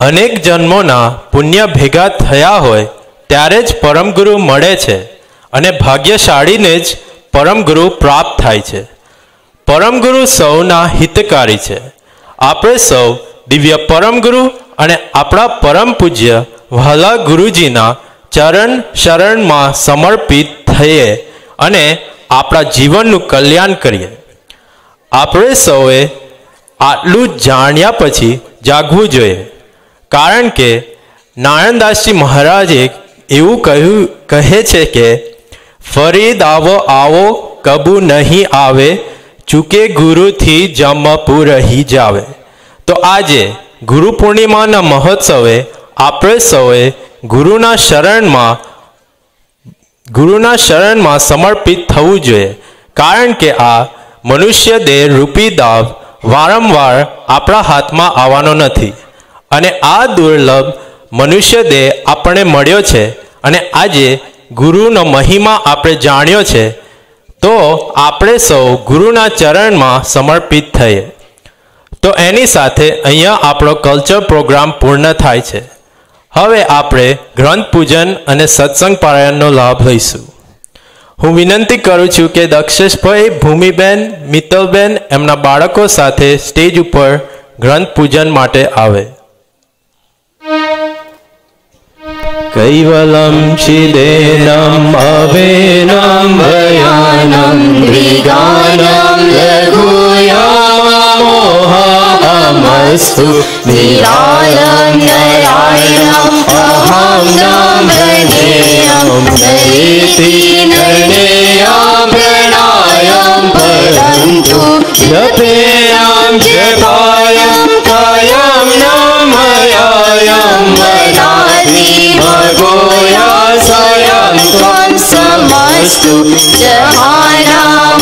અનેક જન્મોના પુણ્ય ભેગા થયા હોય ત્યારે જ પરમગુરુ મળે છે અને ભાગ્યશાળીને જ પરમગુરુ પ્રાપ્ત થાય છે પરમગુરુ સૌના હિતકારી છે આપણે સૌ દિવ્ય પરમગુરુ અને આપણા પરમ પૂજ્ય વહાલા ગુરુજીના ચરણ શરણમાં સમર્પિત થઈએ અને આપણા જીવનનું કલ્યાણ કરીએ આપણે સૌએ આટલું જાણ્યા પછી જાગવું જોઈએ કારણ કે નારાયણદાસજી મહારાજે એવું કહ્યું કહે છે કે ફરી દાવો આવો કબૂ નહીં આવે ચૂકે ગુરુથી જમપુ રહી જાવે તો આજે ગુરુ પૂર્ણિમાના મહોત્સવે આપણે સૌએ ગુરુના શરણમાં ગુરુના શરણમાં સમર્પિત થવું જોઈએ કારણ કે આ મનુષ્ય દેહ રૂપી દાવ વારંવાર આપણા હાથમાં આવવાનો નથી અને આ દુર્લભ મનુષ્ય દેહ આપણને મળ્યો છે અને આજે ગુરુનો મહિમા આપણે જાણ્યો છે તો આપણે સૌ ગુરુના ચરણમાં સમર્પિત થઈએ તો એની સાથે અહીંયા આપણો કલ્ચર પ્રોગ્રામ પૂર્ણ થાય છે હવે આપણે ગ્રંથ પૂજન અને સત્સંગ પારાયણનો લાભ લઈશું હું વિનંતી કરું છું કે દક્ષેશભાઈ ભૂમિબેન મિત્તલબેન એમના બાળકો સાથે સ્ટેજ ઉપર ગ્રંથ પૂજન માટે આવે कैवलं शिलेन भयानं नृगानं गृगूयामोहमस्तु नय नया महायं न गति धनेया भयं क्षपेयां शायाम् जय राम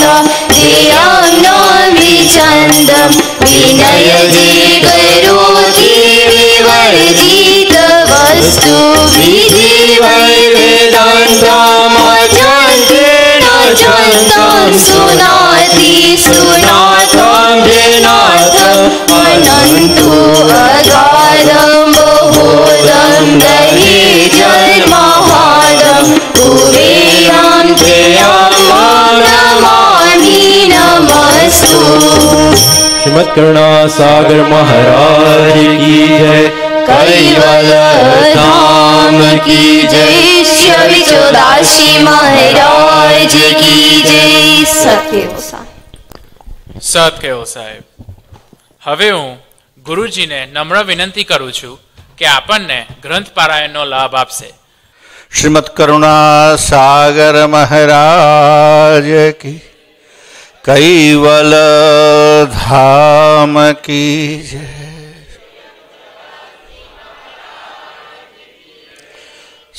रान्दं विनय देवरो देववस्तु विदेवा मन्द्र चन्दं सुनाति सुनातां वृणाद अनन्तु गारं बहोदं गीचन्द શ્રીમદ કરુણા સાગર મહારાજ કી જય કૈવલ ધામ કી જય શ્રી મહારાજ કી જય સત્યવ સાહેબ સાહેબ હવે હું ગુરુજીને નમ્ર વિનંતી કરું છું કે આપણને ગ્રંથ પારાયણનો લાભ આપશે श्रीमत करुणा सागर महाराज की कैवल धाम की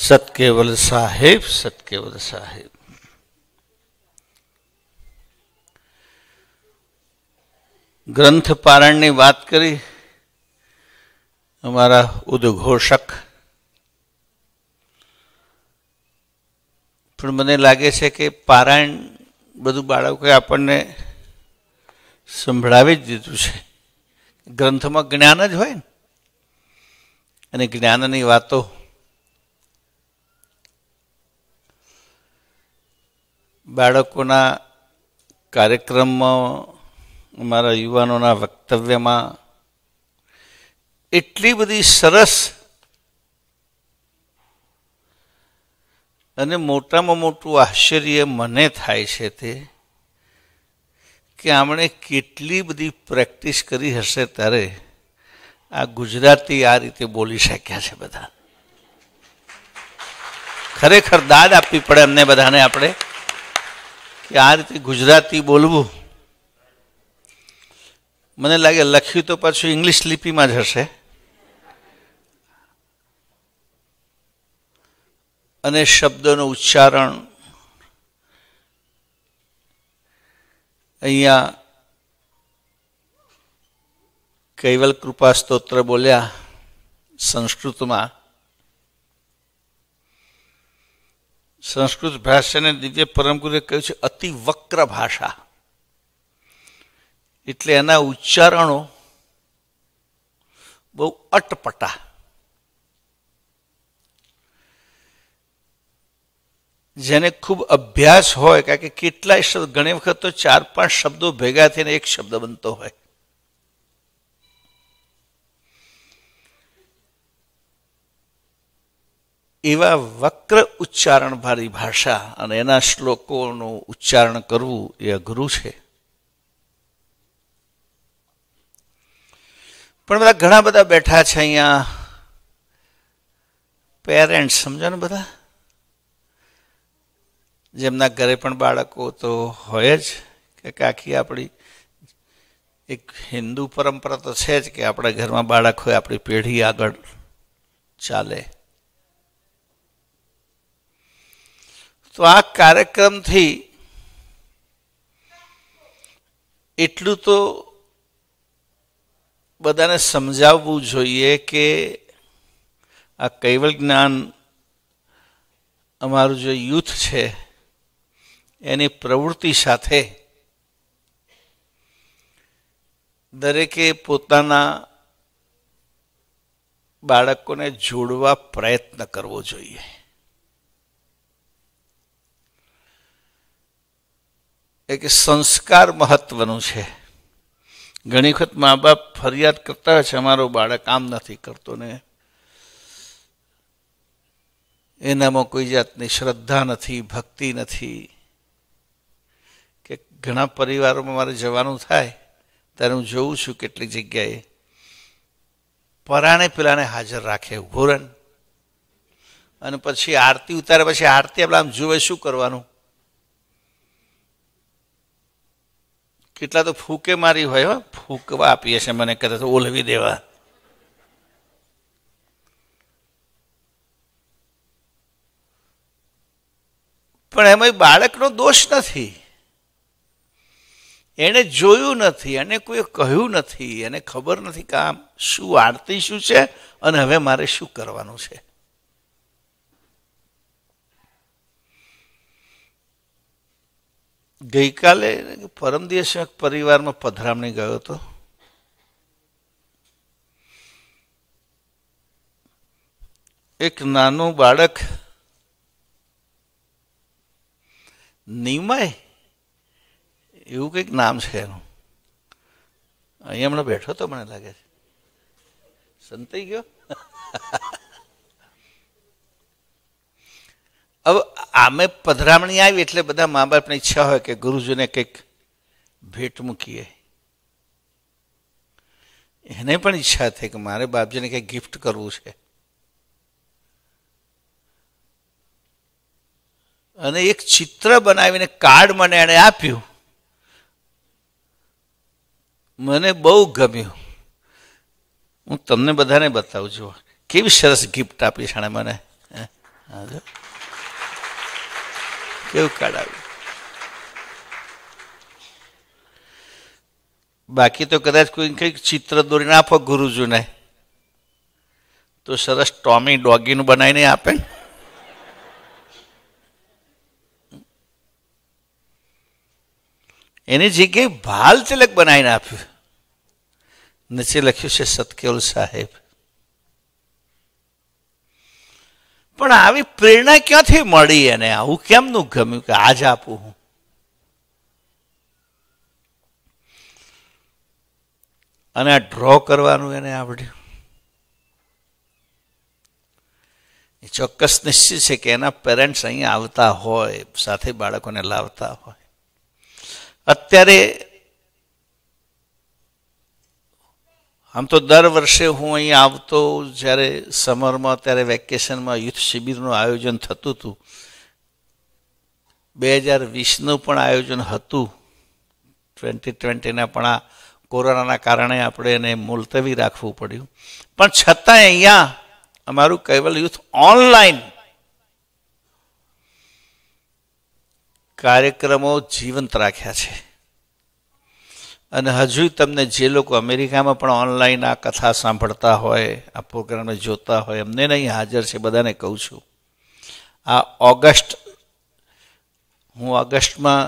सत केवल साहेब सत केवल साहेब ग्रंथ ने बात करी हमारा उद्घोषक પણ મને લાગે છે કે પારાયણ બધું બાળકોએ આપણને સંભળાવી જ દીધું છે ગ્રંથમાં જ્ઞાન જ હોય ને અને જ્ઞાનની વાતો બાળકોના કાર્યક્રમમાં અમારા યુવાનોના વક્તવ્યમાં એટલી બધી સરસ અને મોટામાં મોટું આશ્ચર્ય મને થાય છે તે કે આમણે કેટલી બધી પ્રેક્ટિસ કરી હશે ત્યારે આ ગુજરાતી આ રીતે બોલી શક્યા છે બધા ખરેખર દાદ આપવી પડે એમને બધાને આપણે કે આ રીતે ગુજરાતી બોલવું મને લાગે લખ્યું તો પાછું ઇંગ્લિશ લિપિમાં જ હશે અને શબ્દોનું ઉચ્ચારણ અહીંયા કૈવલ કૃપા સ્તોત્ર બોલ્યા સંસ્કૃતમાં સંસ્કૃત ભાષાને દિવ્ય પરમગુરુએ કહ્યું છે અતિ વક્ર ભાષા એટલે એના ઉચ્ચારણો બહુ અટપટા જેને ખૂબ અભ્યાસ હોય કારણ કે કેટલાય શબ્દ ઘણી વખત તો ચાર પાંચ શબ્દો ભેગા થઈને એક શબ્દ બનતો હોય એવા વક્ર ઉચ્ચારણભારી ભાષા અને એના શ્લોકોનું ઉચ્ચારણ કરવું એ અઘરું છે પણ બધા ઘણા બધા બેઠા છે અહીંયા પેરેન્ટ્સ સમજો ને બધા જેમના ઘરે પણ બાળકો તો હોય જ કે આખી આપણી એક હિન્દુ પરંપરા તો છે જ કે આપણા ઘરમાં બાળક હોય આપણી પેઢી આગળ ચાલે તો આ કાર્યક્રમથી એટલું તો બધાને સમજાવવું જોઈએ કે આ કૈવલ જ્ઞાન અમારું જે યુથ છે એની પ્રવૃત્તિ સાથે દરેકે પોતાના બાળકોને જોડવા પ્રયત્ન કરવો જોઈએ એક સંસ્કાર મહત્વનું છે ઘણી વખત મા બાપ ફરિયાદ કરતા હોય છે અમારો બાળક આમ નથી કરતો ને એનામાં કોઈ જાતની શ્રદ્ધા નથી ભક્તિ નથી ઘણા પરિવારોમાં મારે જવાનું થાય ત્યારે હું જોઉં છું કેટલીક જગ્યાએ પરાણે પેલાને હાજર રાખે ઘોરણ અને પછી આરતી ઉતારે પછી આરતી આપણે આમ જુએ શું કરવાનું કેટલા તો ફૂકે મારી હોય હો ફૂકવા આપીએ છે મને કદાચ ઓલવી દેવા પણ એમાં બાળકનો દોષ નથી એણે જોયું નથી એને કોઈએ કહ્યું નથી એને ખબર નથી કે આમ શું આરતી શું છે અને હવે મારે શું કરવાનું છે ગઈકાલે પરમ દિવસે પરિવારમાં પધરામણી ગયો હતો એક નાનું બાળક નિમાય એવું કંઈક નામ છે એનું અહીંયા હમણાં બેઠો તો મને લાગે છે સંતાઈ ગયો હવે આમે પધરામણી આવી એટલે બધા મા બાપની ઈચ્છા હોય કે ગુરુજીને કંઈક ભેટ મૂકીએ એને પણ ઈચ્છા થઈ કે મારે બાપજીને કંઈક ગિફ્ટ કરવું છે અને એક ચિત્ર બનાવીને કાર્ડ મને એણે આપ્યું મને બહુ ગમ્યું હું તમને બધાને બતાવું છું કેવી સરસ ગિફ્ટ આપી છે મને કેવું કાર્ડ આવ્યું બાકી તો કદાચ કોઈ કંઈક ચિત્ર દોરીને આપો ગુરુજીને તો સરસ ટોમી ડોગીનું બનાવીને આપે ને એની જગ્યાએ ભાલ તિલક બનાવીને આપ્યું નીચે લખ્યું છે સતકેલ સાહેબ પણ આવી પ્રેરણા ક્યાંથી મળી એને આવું કેમનું ગમ્યું કે આજ આપું હું અને આ ડ્રો કરવાનું એને આવડ્યું એ ચોક્કસ નિશ્ચિત છે કે એના પેરેન્ટ્સ અહીં આવતા હોય સાથે બાળકોને લાવતા હોય અત્યારે આમ તો દર વર્ષે હું અહીં આવતો જ્યારે સમરમાં ત્યારે વેકેશનમાં યુથ શિબિરનું આયોજન થતું હતું બે હજાર વીસનું પણ આયોજન હતું ટ્વેન્ટી ટ્વેન્ટીના પણ આ કોરોનાના કારણે આપણે એને મુલતવી રાખવું પડ્યું પણ છતાંય અહીંયા અમારું કેવલ યુથ ઓનલાઈન કાર્યક્રમો જીવંત રાખ્યા છે અને હજુ તમને જે લોકો અમેરિકામાં પણ ઓનલાઈન આ કથા સાંભળતા હોય આ પ્રોગ્રામને જોતા હોય એમને નહીં હાજર છે બધાને કહું છું આ ઓગસ્ટ હું ઓગસ્ટમાં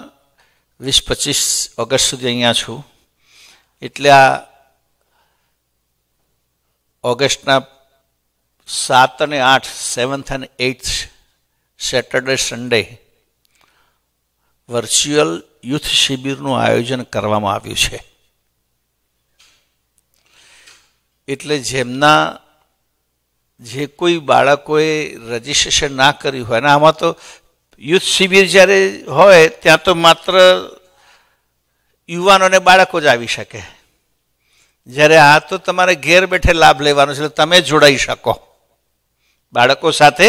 વીસ પચીસ ઓગસ્ટ સુધી અહીંયા છું એટલે આ ઓગસ્ટના સાત અને આઠ સેવન્થ અને eighth Saturday Sunday virtual youth શિબિરનું આયોજન કરવામાં આવ્યું છે એટલે જેમના જે કોઈ બાળકોએ રજિસ્ટ્રેશન ના કર્યું હોય અને આમાં તો યુથ શિબિર જ્યારે હોય ત્યાં તો માત્ર યુવાનોને બાળકો જ આવી શકે જ્યારે આ તો તમારે ઘેર બેઠે લાભ લેવાનો છે તમે જોડાઈ શકો બાળકો સાથે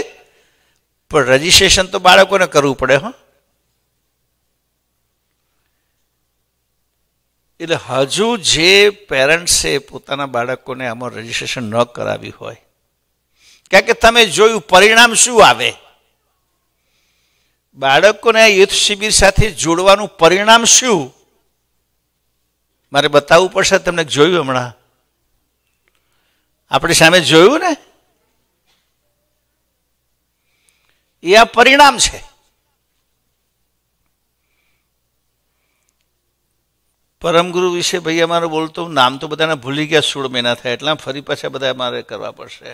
પણ રજિસ્ટ્રેશન તો બાળકોને કરવું પડે હા એટલે હજુ જે પેરેન્ટ્સે પોતાના બાળકોને આમાં રજીસ્ટ્રેશન ન કરાવ્યું હોય કારણ કે તમે જોયું પરિણામ શું આવે બાળકોને યુથ શિબિર સાથે જોડવાનું પરિણામ શું મારે બતાવવું પડશે તમને જોયું હમણાં આપણી સામે જોયું ને એ આ પરિણામ છે પરમગુરુ વિશે ભાઈ અમારે બોલતો નામ તો બધાને ભૂલી ગયા સોળ મહિના થાય એટલે ફરી પાછા બધા મારે કરવા પડશે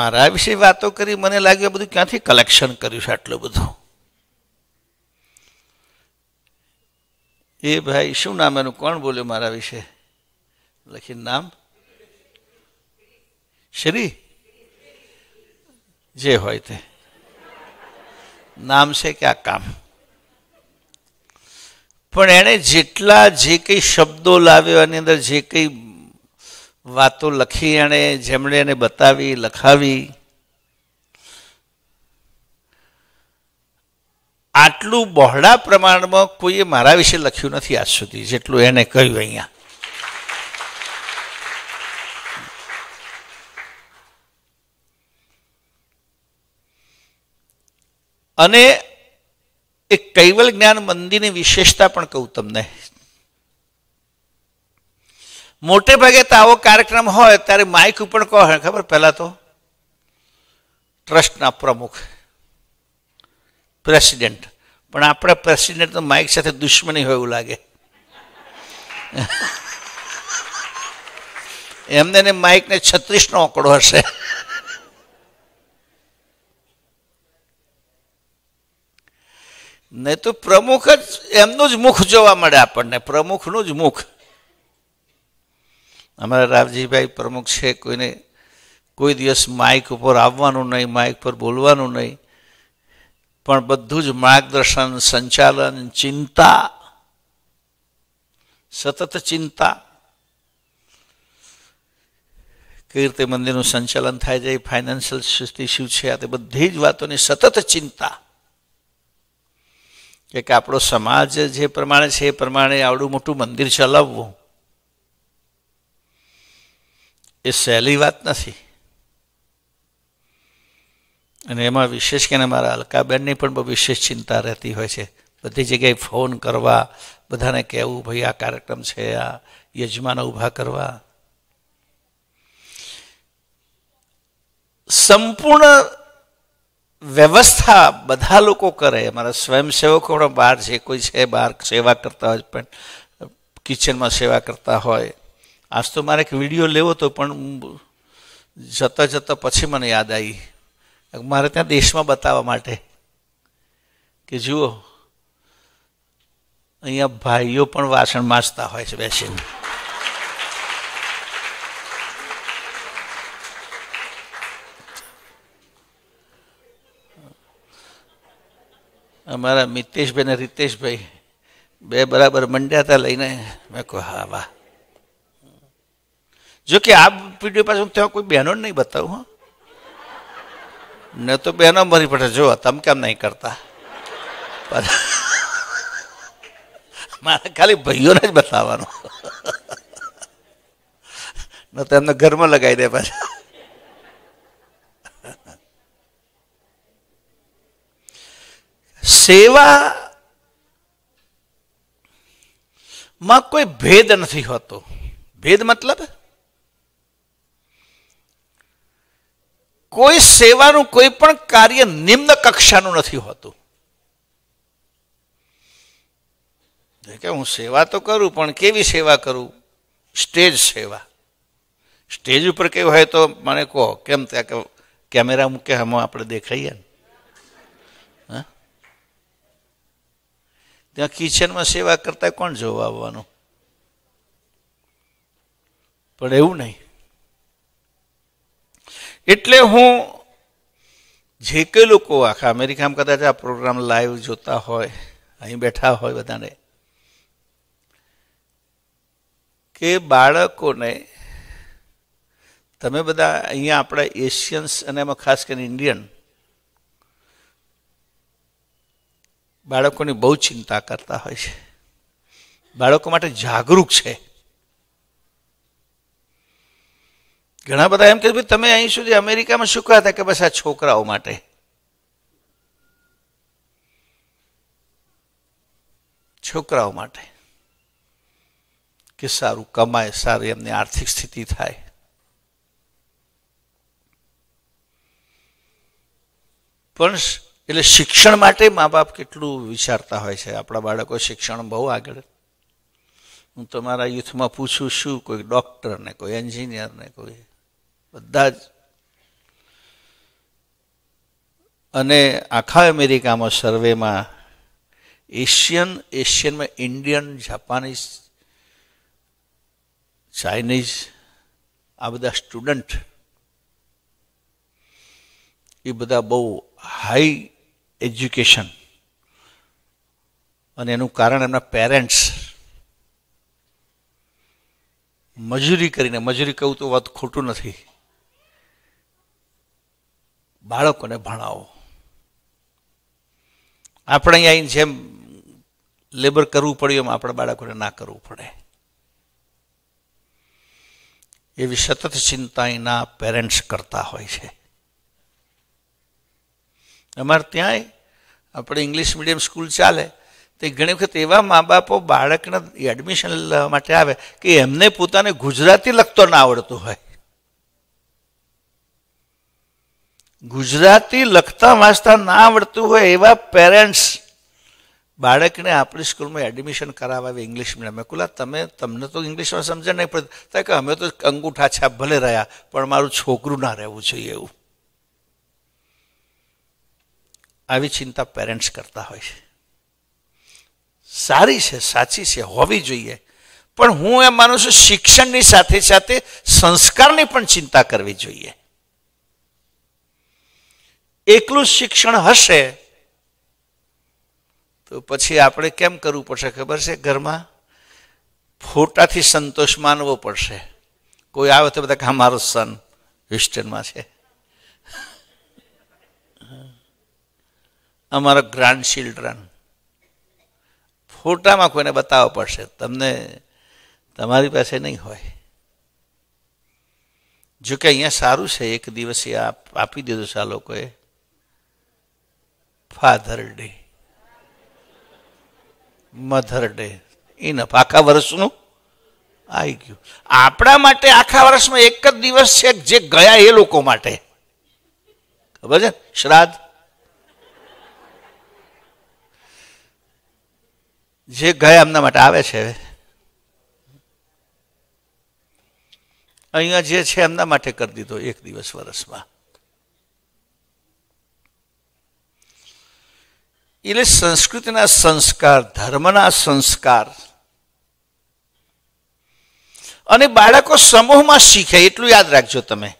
મારા વિશે વાતો કરી મને લાગ્યું આ બધું ક્યાંથી કલેક્શન કર્યું છે આટલું બધું એ ભાઈ શું નામ એનું કોણ બોલ્યું મારા વિશે લખી નામ શ્રી જે હોય તે નામ છે કે આ કામ પણ એણે જેટલા જે કંઈ શબ્દો લાવ્યો એની અંદર જે કંઈ વાતો લખી એણે જેમણે એને બતાવી લખાવી આટલું બહોળા પ્રમાણમાં કોઈએ મારા વિશે લખ્યું નથી આજ સુધી જેટલું એણે કહ્યું અહીંયા અને એ કૈવલ જ્ઞાન મંદિરની વિશેષતા પણ કહું તમને મોટે ભાગે તો આવો કાર્યક્રમ હોય ત્યારે માઇક ઉપર કહો ખબર પહેલાં તો ટ્રસ્ટના પ્રમુખ પ્રેસિડેન્ટ પણ આપણા પ્રેસિડેન્ટ માઇક સાથે દુશ્મની હોય એવું લાગે એમને માઇકને છત્રીસનો આંકડો હશે નહીં તો પ્રમુખ જ એમનું જ મુખ જોવા મળે આપણને પ્રમુખનું જ મુખ અમારા રાવજીભાઈ પ્રમુખ છે કોઈને કોઈ દિવસ માઇક ઉપર આવવાનું નહીં માઇક પર બોલવાનું નહીં પણ બધું જ માર્ગદર્શન સંચાલન ચિંતા સતત ચિંતા કઈ રીતે મંદિરનું સંચાલન થાય છે ફાઇનાન્શિયલ સ્થિતિ શું છે આ તે બધી જ વાતોની સતત ચિંતા કે આપણો સમાજ જે પ્રમાણે છે એ પ્રમાણે આવડું મોટું મંદિર ચલાવવું એ સહેલી વાત નથી અને એમાં વિશેષ કરીને મારા અલકાબેનની પણ બહુ વિશેષ ચિંતા રહેતી હોય છે બધી જગ્યાએ ફોન કરવા બધાને કહેવું ભાઈ આ કાર્યક્રમ છે આ યજમાન ઊભા કરવા સંપૂર્ણ વ્યવસ્થા બધા લોકો કરે અમારા સ્વયંસેવકો પણ બહાર છે કોઈ છે બહાર સેવા કરતા હોય પણ કિચનમાં સેવા કરતા હોય આજ તો મારે એક વિડીયો લેવો હતો પણ જતા જતા પછી મને યાદ આવી મારે ત્યાં દેશમાં બતાવવા માટે કે જુઓ અહીંયા ભાઈઓ પણ વાસણ માંજતા હોય છે બેસીને અમારા મિતેશભાઈ ને રીતેશભાઈ બે બરાબર મંડ્યા હતા લઈને મેં કહું હા વાહ જોકે આ પીઢીઓ પાસે હું ત્યાં કોઈ બહેનો નહીં બતાવું હા ને તો બહેનો મરી પડે જો તમે કેમ નહીં કરતા મારે ખાલી ભાઈઓને જ બતાવવાનું ન તો એમને ઘરમાં લગાવી દે પાછા સેવા મા કોઈ ભેદ ન થી હોતો ભેદ મતલબ કોઈ સેવા નું કોઈ પણ કાર્ય નીમન કક્ષા નું ન થી હોતો દે કે હું સેવા તો કરું પણ કેવી સેવા કરું સ્ટેજ સેવા સ્ટેજ ઉપર કે હોય તો મને કો કેમ કે કેમેરા મૂકે હમો આપડે દેખાયે ત્યાં કિચનમાં સેવા કરતા કોણ જોવા આવવાનું પણ એવું નહીં એટલે હું જે કે લોકો આખા અમેરિકામાં કદાચ આ પ્રોગ્રામ લાઈવ જોતા હોય અહીં બેઠા હોય બધાને કે બાળકોને તમે બધા અહીંયા આપણા એશિયન્સ અને એમાં ખાસ કરીને ઇન્ડિયન બાળકોની બહુ ચિંતા કરતા હોય છે બાળકો માટે જાગૃત છે ઘણા બધા એમ કે ભાઈ તમે અહીં સુધી અમેરિકામાં શું કહ્યા હતા કે બસ આ છોકરાઓ માટે છોકરાઓ માટે કે સારું કમાય સારી એમની આર્થિક સ્થિતિ થાય પણ એટલે શિક્ષણ માટે મા બાપ કેટલું વિચારતા હોય છે આપણા બાળકો શિક્ષણ બહુ આગળ હું તમારા યુથમાં પૂછું શું કોઈ ડૉક્ટરને કોઈ એન્જિનિયર ને કોઈ બધા જ અને આખા અમેરિકામાં સર્વેમાં એશિયન એશિયનમાં ઇન્ડિયન જાપાનીઝ ચાઇનીઝ આ બધા સ્ટુડન્ટ એ બધા બહુ હાઈ એજ્યુકેશન અને એનું કારણ એમના પેરેન્ટ્સ મજૂરી કરીને મજૂરી કહું તો વાત ખોટું નથી બાળકોને ભણાવો આપણે અહીંયા જેમ લેબર કરવું પડ્યું એમ આપણા બાળકોને ના કરવું પડે એવી સતત ચિંતા એના પેરેન્ટ્સ કરતા હોય છે અમારે ત્યાંય આપણે ઇંગ્લિશ મીડિયમ સ્કૂલ ચાલે તે ઘણી વખત એવા મા બાપો બાળકને એડમિશન લેવા માટે આવે કે એમને પોતાને ગુજરાતી લખતો ના આવડતું હોય ગુજરાતી લખતા વાંચતા ના આવડતું હોય એવા પેરેન્ટ્સ બાળકને આપણી સ્કૂલમાં એડમિશન કરાવવા આવે ઇંગ્લિશ મીડિયમમાં કુલા તમે તમને તો ઇંગ્લિશમાં સમજણ નહીં પડતી કે અમે તો અંગૂઠા છાપ ભલે રહ્યા પણ મારું છોકરું ના રહેવું જોઈએ એવું આવી ચિંતા પેરેન્ટ્સ કરતા હોય છે સારી છે સાચી છે હોવી જોઈએ પણ હું એમ માનું છું શિક્ષણની સાથે સાથે સંસ્કારની પણ ચિંતા કરવી જોઈએ એકલું શિક્ષણ હશે તો પછી આપણે કેમ કરવું પડશે ખબર છે ઘરમાં ફોટાથી સંતોષ માનવો પડશે કોઈ આવે તો બધા કે મારો સન હ્યુસ્ટનમાં છે અમારા ગ્રાન્ડ ચિલ્ડ્રન ફોટામાં કોઈને બતાવવો પડશે તમને તમારી પાસે નહીં હોય જો કે અહીંયા સારું છે એક દિવસે આપી દીધું છે આ લોકોએ father day mother day enough આખા વર્ષનું આવી ગયું આપણા માટે આખા વર્ષમાં એક જ દિવસ છે જે ગયા એ લોકો માટે ખબર છે શ્રાદ્ધ જે ગયા એમના માટે આવે છે અહીંયા જે છે એમના માટે કરી દીધો એક દિવસ વર્ષમાં એટલે સંસ્કૃતિના સંસ્કાર ધર્મના સંસ્કાર અને બાળકો સમૂહમાં શીખે એટલું યાદ રાખજો તમે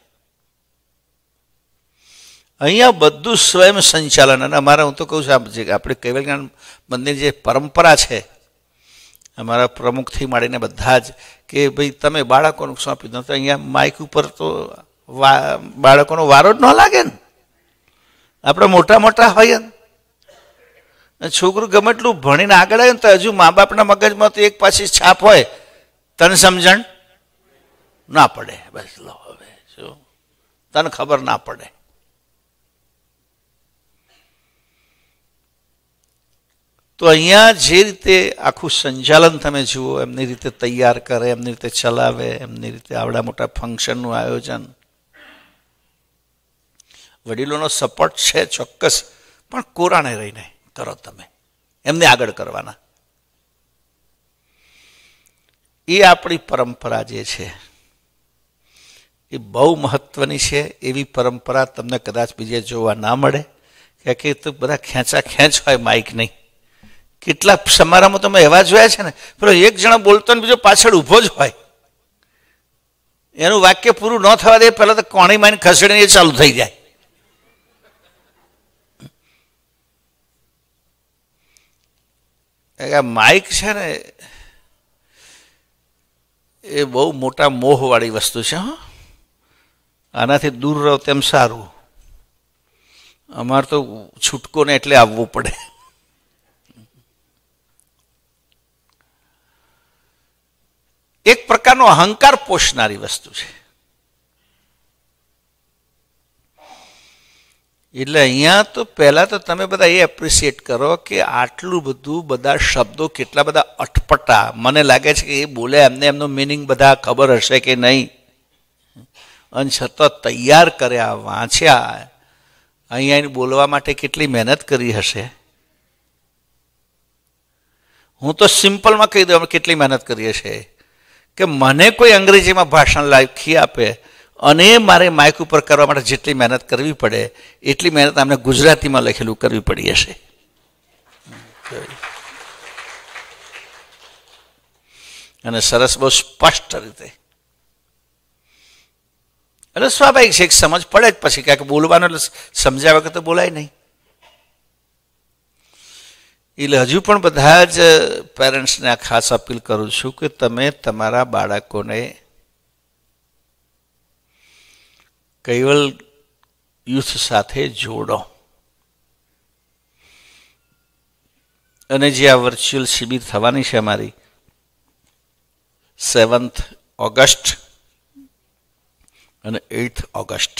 અહીંયા બધું સ્વયં સંચાલન અને અમારા હું તો કહું છું જે આપણે કૈવલ જ્ઞાન મંદિર જે પરંપરા છે અમારા પ્રમુખથી માંડીને બધા જ કે ભાઈ તમે બાળકોનું સોંપી દો તો અહીંયા માઇક ઉપર તો બાળકોનો વારો જ ન લાગે ને આપણે મોટા મોટા હોય ને છોકરું ગમે એટલું ભણીને આગળ આવે ને તો હજુ મા બાપના મગજમાં તો એક પાછી છાપ હોય તને સમજણ ના પડે બસ લો હવે શું તને ખબર ના પડે તો અહીંયા જે રીતે આખું સંચાલન તમે જુઓ એમની રીતે તૈયાર કરે એમની રીતે ચલાવે એમની રીતે આવડા મોટા ફંક્શનનું આયોજન વડીલોનો સપોર્ટ છે ચોક્કસ પણ કોરાને રહીને કરો તમે એમને આગળ કરવાના એ આપણી પરંપરા જે છે એ બહુ મહત્વની છે એવી પરંપરા તમને કદાચ બીજે જોવા ના મળે કારણ કે તો બધા ખેંચા ખેંચ હોય માઇક નહીં કેટલા સમારામાં તમે એવા જોયા છે ને પેલો એક જણા બોલતો ને બીજો પાછળ ઊભો જ હોય એનું વાક્ય પૂરું ન થવા દે પહેલાં તો કોણી માઇન ખસેડીને એ ચાલુ થઈ જાય આ માઇક છે ને એ બહુ મોટા મોહવાળી વસ્તુ છે હા આનાથી દૂર રહો તેમ સારું અમારે તો છૂટકોને એટલે આવવું પડે એક પ્રકારનો અહંકાર પોષનારી વસ્તુ છે એટલે અહીંયા તો પહેલાં તો તમે બધા એ એપ્રિશિએટ કરો કે આટલું બધું બધા શબ્દો કેટલા બધા અટપટા મને લાગે છે કે એ બોલે એમને એમનો મિનિંગ બધા ખબર હશે કે નહીં અને છતાં તૈયાર કર્યા વાંચ્યા અહીંયા બોલવા માટે કેટલી મહેનત કરી હશે હું તો સિમ્પલમાં કહી દઉં કેટલી મહેનત કરી હશે કે મને કોઈ અંગ્રેજીમાં ભાષણ લખી આપે અને મારે માઇક ઉપર કરવા માટે જેટલી મહેનત કરવી પડે એટલી મહેનત અમને ગુજરાતીમાં લખેલું કરવી પડી હશે અને સરસ બહુ સ્પષ્ટ રીતે એટલે સ્વાભાવિક છે એક સમજ પડે જ પછી કાંઈક બોલવાનું એટલે સમજ્યા વગર તો બોલાય નહીં એટલે હજુ પણ બધા જ પેરેન્ટ્સને આ ખાસ અપીલ કરું છું કે તમે તમારા બાળકોને કૈવલ યુથ સાથે જોડો અને જે આ વર્ચ્યુઅલ શિબિર થવાની છે અમારી સેવન્થ ઓગસ્ટ અને એઇથ ઓગસ્ટ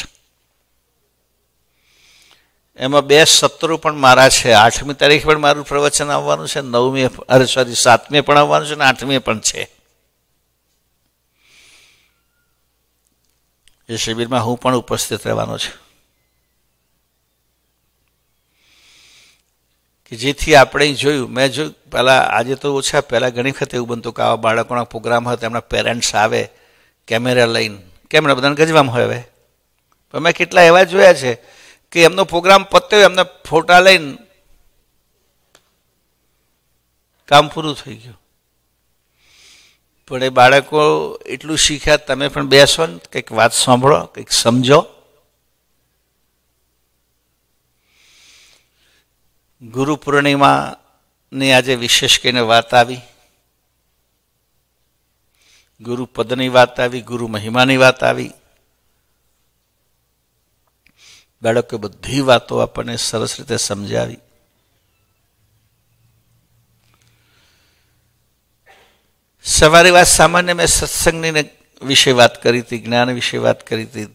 એમાં બે સત્રો પણ મારા છે આઠમી તારીખે પણ મારું પ્રવચન આવવાનું છે નવમી અરે સોરી સાતમી પણ આવવાનું છે અને આઠમી પણ છે એ શિબિરમાં હું પણ ઉપસ્થિત રહેવાનો છું કે જેથી આપણે જોયું મેં જોયું પહેલાં આજે તો ઓછા પહેલાં ઘણી વખત એવું બનતું કે આવા બાળકોના પ્રોગ્રામ હોય તેમના પેરેન્ટ્સ આવે કેમેરા લઈને કેમેરા બધાને ગજવામાં હોય હવે પણ મેં કેટલા એવા જોયા છે કે એમનો પ્રોગ્રામ પત્યો એમને ફોટા લઈને કામ પૂરું થઈ ગયું પણ એ બાળકો એટલું શીખ્યા તમે પણ બેસો ને કંઈક વાત સાંભળો કંઈક સમજો ગુરુ પૂર્ણિમાની આજે વિશેષ કરીને વાત આવી ગુરુ પદની વાત આવી ગુરુ મહિમાની વાત આવી ગાળકે બધી વાતો આપણને સરસ રીતે સમજાવી સવારે વાત સામાન્ય મેં સત્સંગની વિશે વાત કરી હતી જ્ઞાન વિશે વાત કરી હતી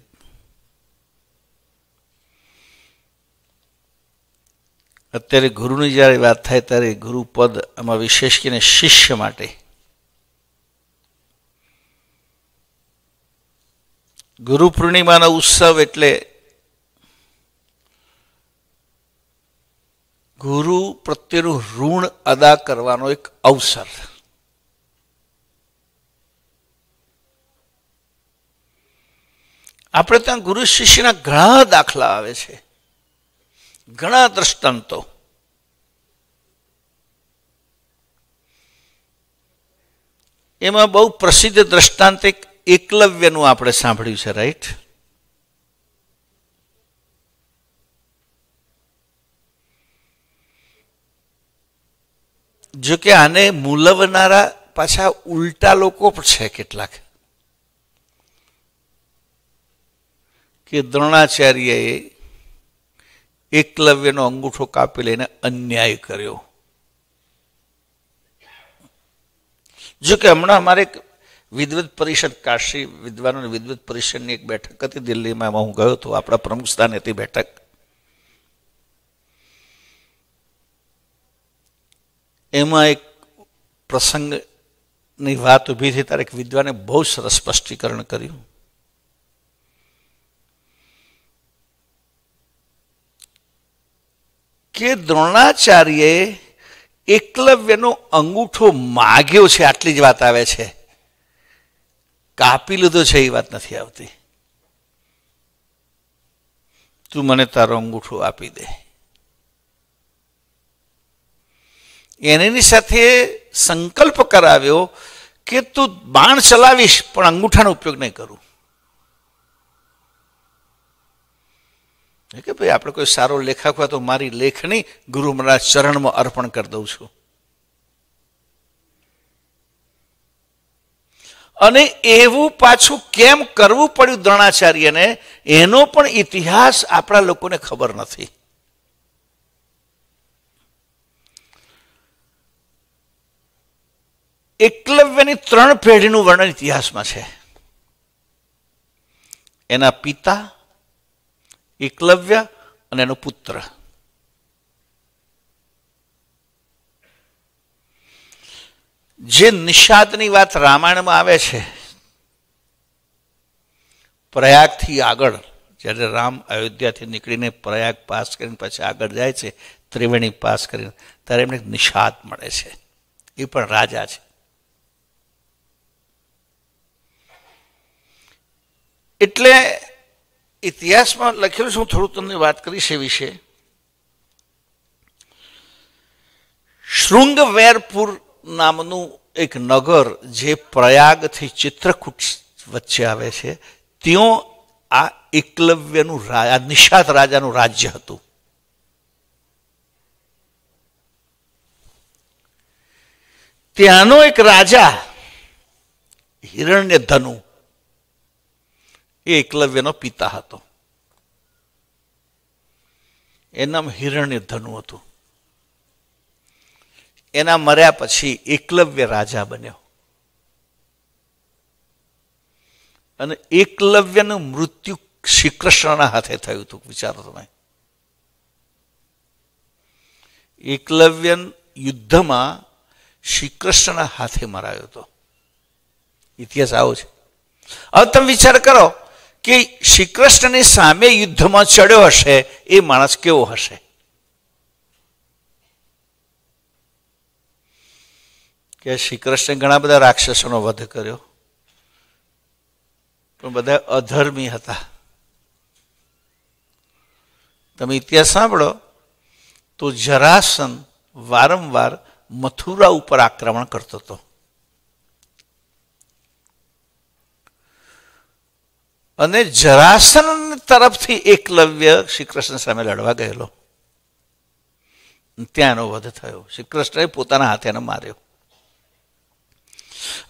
અત્યારે ગુરુની જ્યારે વાત થાય ત્યારે ગુરુ પદ આમાં વિશેષ કરીને શિષ્ય માટે ગુરુ પૂર્ણિમાનો ઉત્સવ એટલે ગુરુ પ્રત્યેનું ઋણ અદા કરવાનો એક અવસર આપણે ત્યાં ગુરુ શિષ્યના ઘણા દાખલા આવે છે ઘણા દ્રષ્ટાંતો એમાં બહુ પ્રસિદ્ધ દ્રષ્ટાંત એક એકલવ્યનું આપણે સાંભળ્યું છે રાઈટ જો કે આને મૂલવનારા પાછા ઉલટા લોકો પણ છે કેટલાક કે દ્રોણાચાર્યએ એકલવ્યનો અંગૂઠો કાપી લઈને અન્યાય કર્યો જો કે હમણાં અમારે એક વિદ્વત પરિષદ કાશી વિદ્વાનોની વિદ્વત પરિષદની એક બેઠક હતી દિલ્હીમાં હું ગયો હતો આપણા પ્રમુખ સ્થાને હતી બેઠક એમાં એક પ્રસંગની વાત ઊભી થઈ ત્યારે એક વિદ્વાને બહુ સરસ સ્પષ્ટીકરણ કર્યું કે દ્રોણાચાર્યે એકલવ્યનો અંગૂઠો માગ્યો છે આટલી જ વાત આવે છે કાપી લીધો છે એ વાત નથી આવતી તું મને તારો અંગૂઠો આપી દે એની સાથે સંકલ્પ કરાવ્યો કે તું બાણ ચલાવીશ પણ અંગૂઠાનો ઉપયોગ નહીં કરું કે ભાઈ આપણે કોઈ સારો લેખક હોય તો મારી લેખની ગુરુ મારા ચરણમાં અર્પણ કરી દઉં છું અને એવું પાછું કેમ કરવું પડ્યું દ્રોણાચાર્યને એનો પણ ઇતિહાસ આપણા લોકોને ખબર નથી એકલવ્યની ત્રણ પેઢીનું વર્ણન ઇતિહાસમાં છે એના પિતા એકલવ્ય અને એનો પુત્ર જે નિષાદની વાત રામાયણમાં આવે છે પ્રયાગથી આગળ જ્યારે રામ અયોધ્યાથી નીકળીને પ્રયાગ પાસ કરીને પછી આગળ જાય છે ત્રિવેણી પાસ કરીને ત્યારે એમને નિષાદ મળે છે એ પણ રાજા છે એટલે ઇતિહાસમાં લખેલું છે હું થોડું તમને વાત કરીશ એ વિશે શૃંગવેરપુર નામનું એક નગર જે પ્રયાગથી ચિત્રકૂટ વચ્ચે આવે છે ત્યાં આ એકલવ્યનું રાજા નિષાદ રાજાનું રાજ્ય હતું ત્યાંનો એક રાજા હિરણ્ય ધનુ એ એકલવ્યનો પિતા હતો એનામ હિરણ્ય ધનુ હતું એના મર્યા પછી એકલવ્ય રાજા બન્યો અને એકલવ્યનું મૃત્યુ શ્રી કૃષ્ણના હાથે થયું હતું વિચારો તમે એકલવ્ય યુદ્ધમાં શ્રી કૃષ્ણના હાથે મરાયો હતો ઇતિહાસ આવો છે હવે તમે વિચાર કરો કે શ્રી કૃષ્ણની સામે યુદ્ધમાં ચડ્યો હશે એ માણસ કેવો હશે કે શ્રી કૃષ્ણે ઘણા બધા રાક્ષસોનો વધ કર્યો પણ બધા અધર્મી હતા તમે ઇતિહાસ સાંભળો તો જરાસન વારંવાર મથુરા ઉપર આક્રમણ કરતો હતો અને જરાસન તરફથી એકલવ્ય શ્રી કૃષ્ણ સામે લડવા ગયેલો ત્યાંનો વધ થયો શ્રીકૃષ્ણએ પોતાના હાથે માર્યો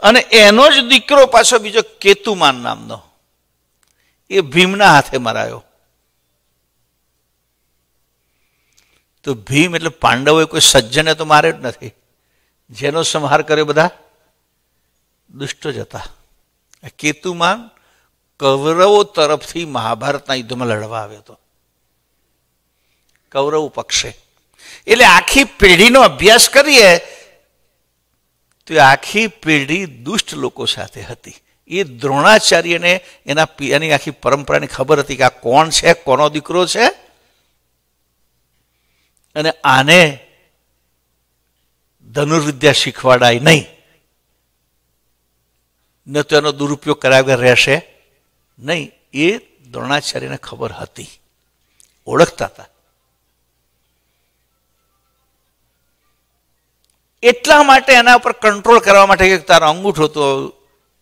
અને એનો જ દીકરો પાછો બીજો કેતુમાન નામનો એ ભીમના હાથે મરાયો તો ભીમ એટલે પાંડવોએ કોઈ સજ્જને તો માર્યો જ નથી જેનો સંહાર કર્યો બધા દુષ્ટો જ હતા કેતુમાન કૌરવો તરફથી મહાભારતના યુદ્ધમાં લડવા આવ્યો હતો કૌરવ પક્ષે એટલે આખી પેઢીનો અભ્યાસ કરીએ તો એ આખી પેઢી દુષ્ટ લોકો સાથે હતી એ દ્રોણાચાર્યને એના પિયાની આખી પરંપરાની ખબર હતી કે આ કોણ છે કોનો દીકરો છે અને આને ધનુર્વિદ્યા શીખવાડાય નહીં ન તો એનો દુરુપયોગ કરાવ્યા રહેશે નહીં એ દ્રોણાચાર્યને ખબર હતી ઓળખતા હતા એટલા માટે એના ઉપર કંટ્રોલ કરવા માટે કે તારો અંગૂઠો તો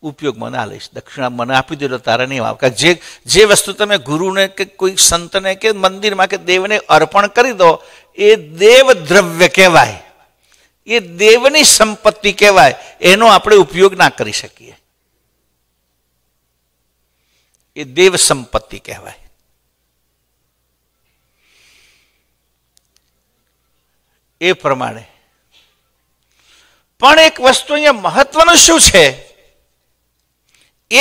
ઉપયોગ મને આ લઈશ દક્ષિણા મને આપી દેજો તારે નહીં આવ જે જે વસ્તુ તમે ગુરુને કે કોઈ સંતને કે મંદિરમાં કે દેવને અર્પણ કરી દો એ દેવ દ્રવ્ય કહેવાય એ દેવની સંપત્તિ કહેવાય એનો આપણે ઉપયોગ ના કરી શકીએ એ દેવ સંપત્તિ કહેવાય એ પ્રમાણે પણ એક વસ્તુ અહીંયા મહત્વનું શું છે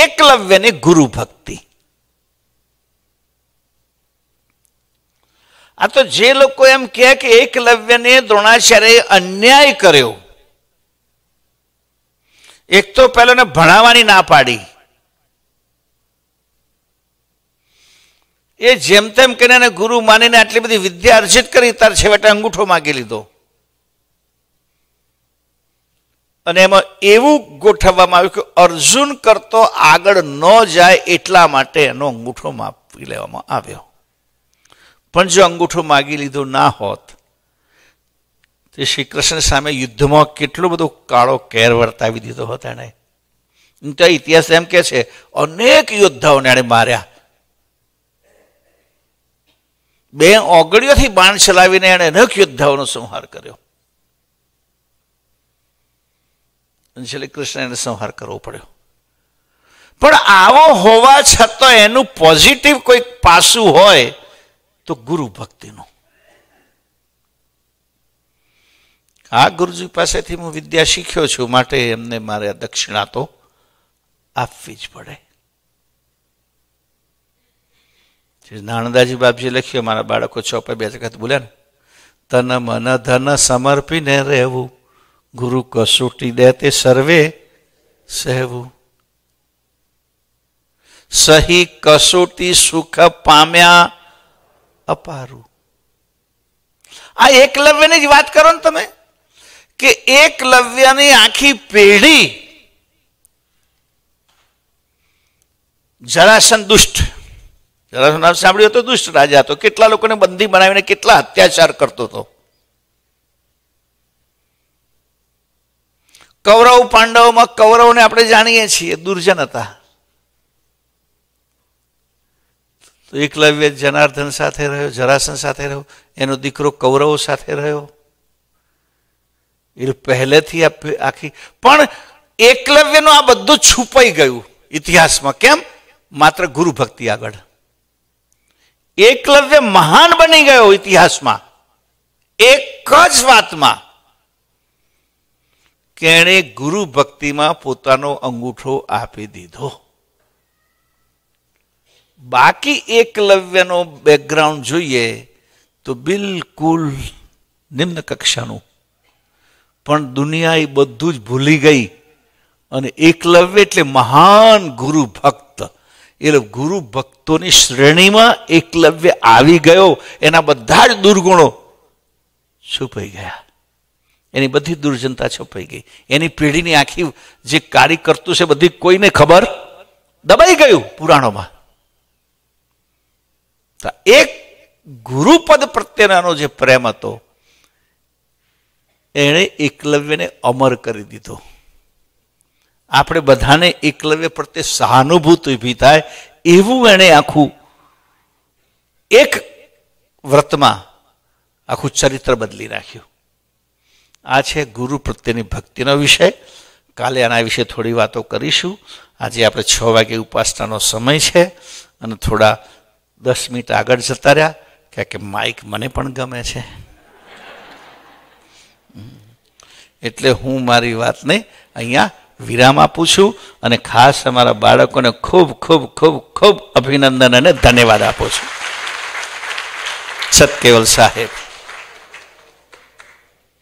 એકલવ્યની ગુરુ ભક્તિ આ તો જે લોકો એમ કહે કે એકલવ્યને દ્રોણાચાર્ય અન્યાય કર્યો એક તો પહેલાને ભણાવવાની ના પાડી એ જેમ તેમ કરીને ગુરુ માનીને આટલી બધી વિદ્યા અર્જિત કરી તાર છેવટે અંગૂઠો માગી લીધો અને એમાં એવું ગોઠવવામાં આવ્યું કે અર્જુન કરતો આગળ ન જાય એટલા માટે એનો અંગૂઠો માપી લેવામાં આવ્યો પણ જો અંગૂઠો માગી લીધો ના હોત તો શ્રી કૃષ્ણ સામે યુદ્ધમાં કેટલો બધો કાળો કેર વર્તાવી દીધો હતો એણે ઇતિહાસ એમ કે છે અનેક યોદ્ધાઓને એણે માર્યા બે ઓગળીઓથી બાણ ચલાવીને એણે અનેક યોદ્ધાઓનો સંહાર કર્યો છેલ્લે કૃષ્ણ એને સંહાર કરવો પડ્યો પણ આવો હોવા છતાં એનું પોઝિટિવ કોઈક પાસું હોય તો ગુરુ ભક્તિનું આ ગુરુજી પાસેથી હું વિદ્યા શીખ્યો છું માટે એમને મારે દક્ષિણા તો આપવી જ પડે નાણદાજી બાપજી લખ્યું મારા બાળકો પર બે વખત બોલ્યા ને તન મન ધન સમર્પીને રહેવું ગુરુ કસોટી દે તે સર્વે સહેવું સહી કસોટી સુખ પામ્યા અપારું આ એકલવ્યની જ વાત કરો ને તમે કે એકલવ્યની આખી પેઢી જરા સંતુષ્ટ જરાસનું નામ સાંભળ્યું તો દુષ્ટ રાજા હતો કેટલા લોકોને બંદી બનાવીને કેટલા અત્યાચાર કરતો હતો કૌરવ પાંડવોમાં કૌરવને આપણે જાણીએ છીએ દુર્જન હતા તો એકલવ્ય જનાર્દન સાથે રહ્યો જરાસન સાથે રહ્યો એનો દીકરો કૌરવો સાથે રહ્યો એ પહેલેથી આખી પણ એકલવ્યનું આ બધું છુપાઈ ગયું ઇતિહાસમાં કેમ માત્ર ગુરુ ભક્તિ આગળ એકલવ્ય મહાન બની ગયો ઇતિહાસમાં એક જ વાતમાં કેણે ગુરુ ભક્તિમાં પોતાનો અંગૂઠો આપી દીધો બાકી એકલવ્યનો બેકગ્રાઉન્ડ જોઈએ તો બિલકુલ નિમ્ન કક્ષાનું પણ દુનિયા એ બધું જ ભૂલી ગઈ અને એકલવ્ય એટલે મહાન ગુરુ ભક્ત એ ગુરુ ભક્તોની શ્રેણીમાં એકલવ્ય આવી ગયો એના બધા જ દુર્ગુણો છુપાઈ ગયા એની બધી દુર્જનતા છુપાઈ ગઈ એની પેઢીની આખી જે કાર્ય કરતું છે બધી કોઈને ખબર દબાઈ ગયું પુરાણોમાં એક ગુરુપદ પ્રત્યેનાનો જે પ્રેમ હતો એણે એકલવ્યને અમર કરી દીધો આપણે બધાને એકલવ્ય પ્રત્યે સહાનુભૂતિ ઊભી થાય એવું એણે આખું એક વ્રતમાં આખું ચરિત્ર બદલી રાખ્યું આ છે ગુરુ પ્રત્યેની ભક્તિનો વિષય કાલે આના વિશે થોડી વાતો કરીશું આજે આપણે છ વાગે ઉપાસનાનો સમય છે અને થોડા દસ મિનિટ આગળ જતા રહ્યા કારણ કે માઇક મને પણ ગમે છે એટલે હું મારી વાતને અહીંયા વિરામ આપું છું અને ખાસ અમારા બાળકોને ખૂબ ખૂબ ખૂબ ખૂબ અભિનંદન અને ધન્યવાદ આપું છું સત કેવલ સાહેબ